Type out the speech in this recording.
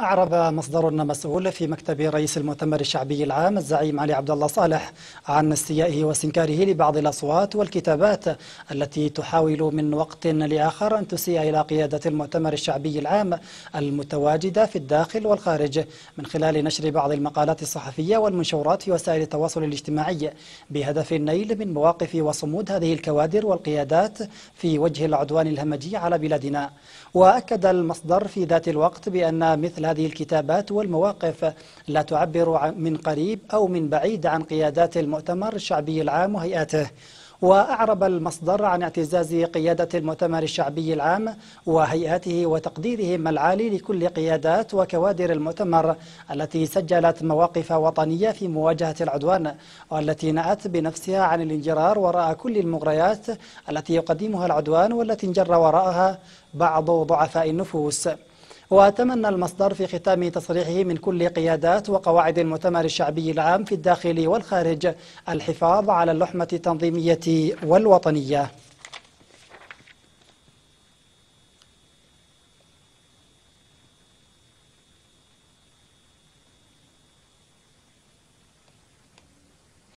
أعرب مصدر مسؤول في مكتب رئيس المؤتمر الشعبي العام الزعيم علي عبد الله صالح عن استيائه واستنكاره لبعض الأصوات والكتابات التي تحاول من وقت لآخر أن تسيء إلى قيادة المؤتمر الشعبي العام المتواجدة في الداخل والخارج من خلال نشر بعض المقالات الصحفية والمنشورات في وسائل التواصل الاجتماعي بهدف النيل من مواقف وصمود هذه الكوادر والقيادات في وجه العدوان الهمجي على بلادنا وأكد المصدر في ذات الوقت بأن مثل مثل هذه الكتابات والمواقف لا تعبر من قريب أو من بعيد عن قيادات المؤتمر الشعبي العام وهيئاته وأعرب المصدر عن اعتزاز قيادة المؤتمر الشعبي العام وهيئاته وتقديرهم العالي لكل قيادات وكوادر المؤتمر التي سجلت مواقف وطنية في مواجهة العدوان والتي نأت بنفسها عن الانجرار وراء كل المغريات التي يقدمها العدوان والتي انجر وراءها بعض ضعفاء النفوس وتمنى المصدر في ختام تصريحه من كل قيادات وقواعد المؤتمر الشعبي العام في الداخل والخارج الحفاظ على اللحمة التنظيمية والوطنية